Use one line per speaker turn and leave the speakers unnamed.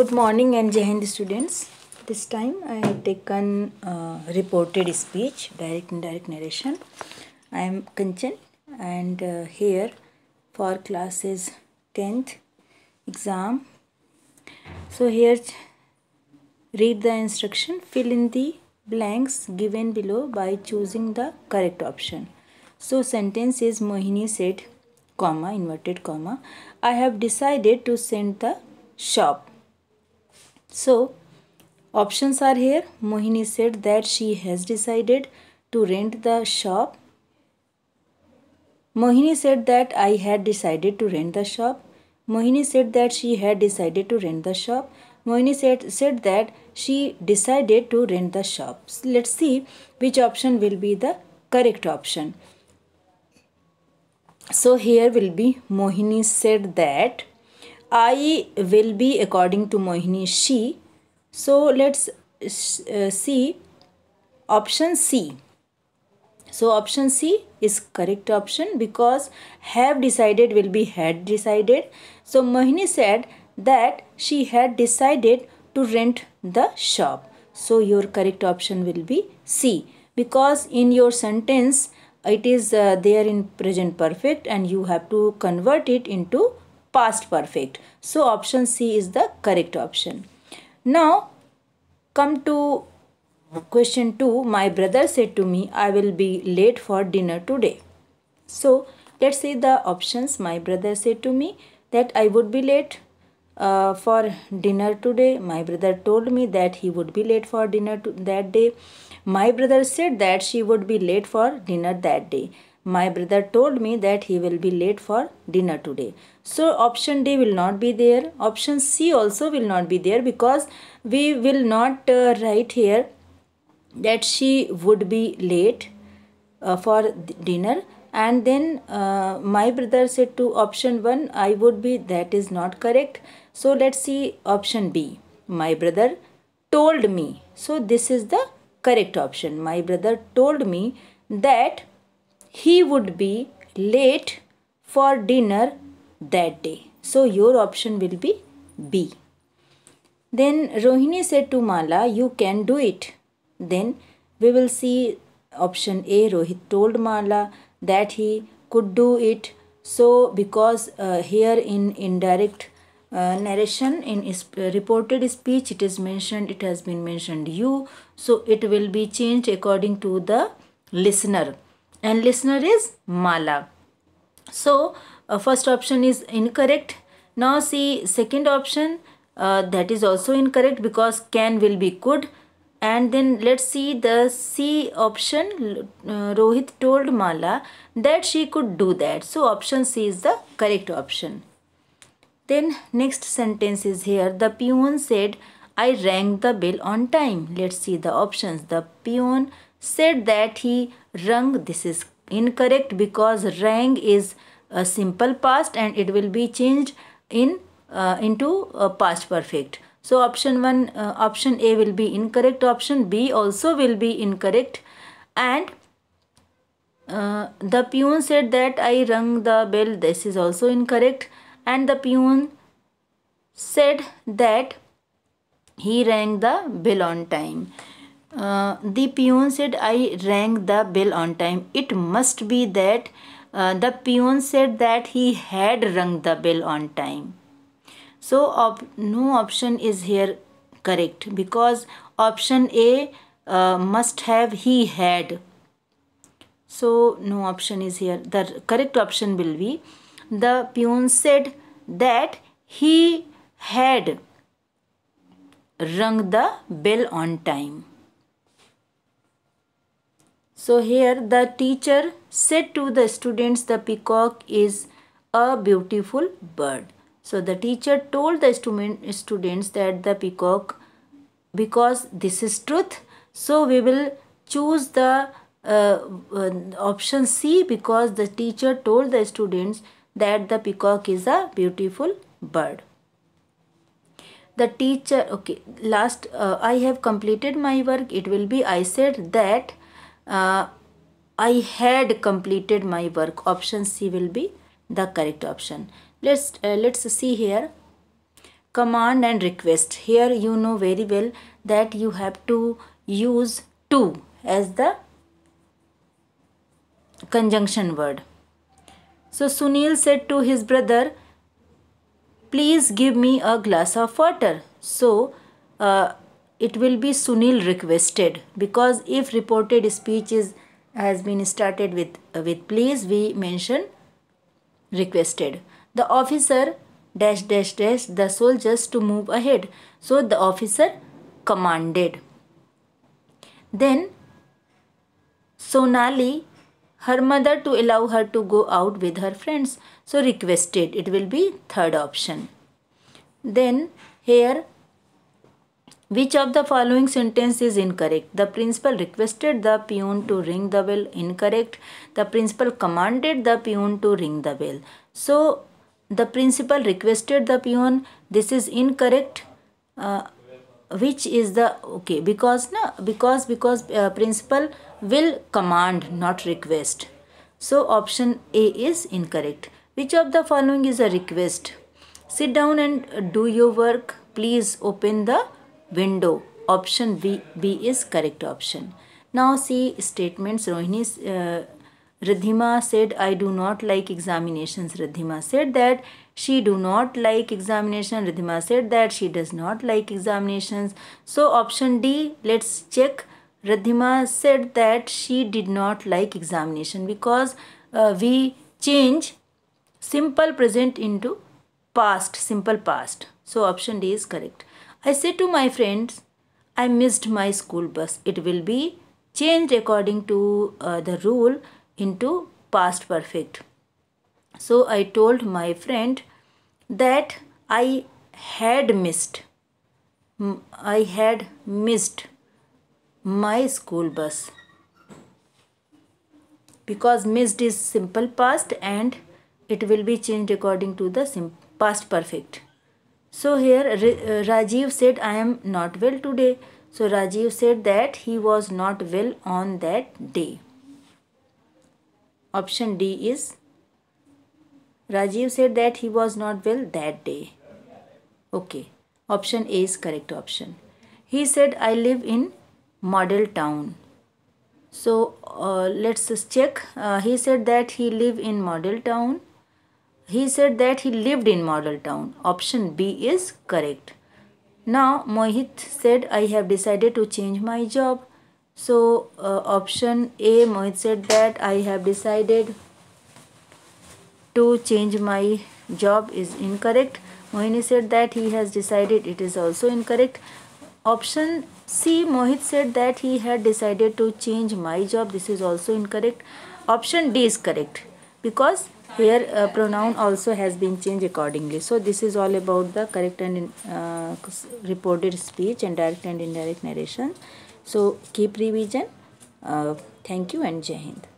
good morning and jai students this time i have taken uh, reported speech direct and indirect narration i am kanchan and uh, here for classes 10th exam so here read the instruction fill in the blanks given below by choosing the correct option so sentence is mohini said comma inverted comma i have decided to send the shop so, options are here. Mohini said that she has decided to rent the shop. Mohini said that I had decided to rent the shop. Mohini said that she had decided to rent the shop. Mohini said, said that she decided to rent the shop. So let's see which option will be the correct option. So here will be Mohini said that I will be according to Mohini she. So let's uh, see option C. So option C is correct option because have decided will be had decided. So Mohini said that she had decided to rent the shop. So your correct option will be C because in your sentence it is uh, there in present perfect and you have to convert it into past perfect. So option C is the correct option. Now come to question 2. My brother said to me, I will be late for dinner today. So let's see the options my brother said to me that I would be late uh, for dinner today. My brother told me that he would be late for dinner that day. My brother said that she would be late for dinner that day. My brother told me that he will be late for dinner today. So option D will not be there. Option C also will not be there because we will not uh, write here that she would be late uh, for dinner and then uh, my brother said to option 1 I would be that is not correct. So let's see option B. My brother told me. So this is the correct option. My brother told me that he would be late for dinner that day. So your option will be B. Then Rohini said to Mala, you can do it. Then we will see option A. Rohit told Mala that he could do it. So because uh, here in indirect uh, narration in sp reported speech it is mentioned it has been mentioned you so it will be changed according to the listener and listener is mala. So uh, first option is incorrect. Now see second option uh, that is also incorrect because can will be could and then let's see the C option uh, Rohit told Mala that she could do that. So option C is the correct option. Then next sentence is here the peon said I rang the bell on time. Let's see the options. The peon said that he rung. This is incorrect because rang is a simple past and it will be changed in uh, into past perfect. So option 1, uh, option A will be incorrect, option B also will be incorrect and uh, the peon said that I rung the bell, this is also incorrect and the peon said that he rang the bell on time. Uh, the peon said, I rang the bell on time. It must be that uh, the peon said that he had rung the bell on time. So op no option is here correct because option A uh, must have he had. So no option is here. The correct option will be the peon said that he had rung the bell on time. So here the teacher said to the students the peacock is a beautiful bird. So the teacher told the students that the peacock because this is truth. So we will choose the uh, uh, option C because the teacher told the students that the peacock is a beautiful bird. The teacher, okay, last uh, I have completed my work. It will be I said that uh, I had completed my work. Option C will be the correct option. Let's, uh, let's see here. Command and request. Here you know very well that you have to use to as the conjunction word. So Sunil said to his brother, please give me a glass of water. So uh, it will be Sunil requested because if reported speech is has been started with uh, with please we mention requested the officer dash dash dash the soldiers to move ahead so the officer commanded then Sonali her mother to allow her to go out with her friends so requested it will be third option then here which of the following sentence is incorrect? The principal requested the peon to ring the bell. Incorrect. The principal commanded the peon to ring the bell. So, the principal requested the peon. This is incorrect. Uh, which is the okay because na because because uh, principal will command not request so option a is incorrect which of the following is a request sit down and do your work please open the window option b, b is correct option now see statements rohini uh, Radhima said, I do not like examinations. Radhima said that she do not like examination. Radhima said that she does not like examinations. So option D, let's check. Radhima said that she did not like examination because uh, we change simple present into past, simple past. So option D is correct. I said to my friends, I missed my school bus. It will be changed according to uh, the rule into past perfect. So I told my friend that I had missed. I had missed my school bus because missed is simple past and it will be changed according to the past perfect. So here uh, Rajiv said, I am not well today. So Rajiv said that he was not well on that day. Option D is Rajiv said that he was not well that day. Okay. Option A is correct option. He said I live in model town. So uh, let's check. Uh, he said that he live in model town. He said that he lived in Model Town. Option B is correct. Now Mohit said I have decided to change my job. So uh, option A Mohit said that I have decided to change my job is incorrect. Mohini said that he has decided it is also incorrect. Option C Mohit said that he had decided to change my job. This is also incorrect. Option D is correct because here uh, pronoun also has been changed accordingly so this is all about the correct and uh, reported speech and direct and indirect narration so keep revision uh, thank you and jai hind